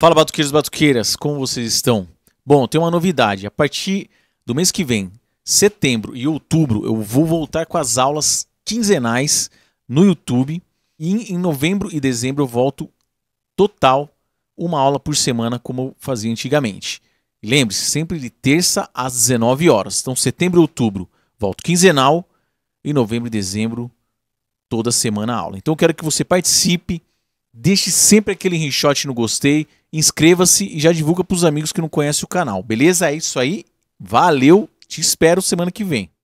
Fala batuqueiros e batuqueiras, como vocês estão? Bom, tem uma novidade. A partir do mês que vem, setembro e outubro, eu vou voltar com as aulas quinzenais no YouTube. E em novembro e dezembro eu volto total, uma aula por semana, como eu fazia antigamente. Lembre-se, sempre de terça às 19 horas. Então, setembro e outubro, volto quinzenal. E novembro e dezembro, toda semana aula. Então, eu quero que você participe Deixe sempre aquele rinchote no gostei, inscreva-se e já divulga para os amigos que não conhecem o canal, beleza? É isso aí. Valeu, te espero semana que vem.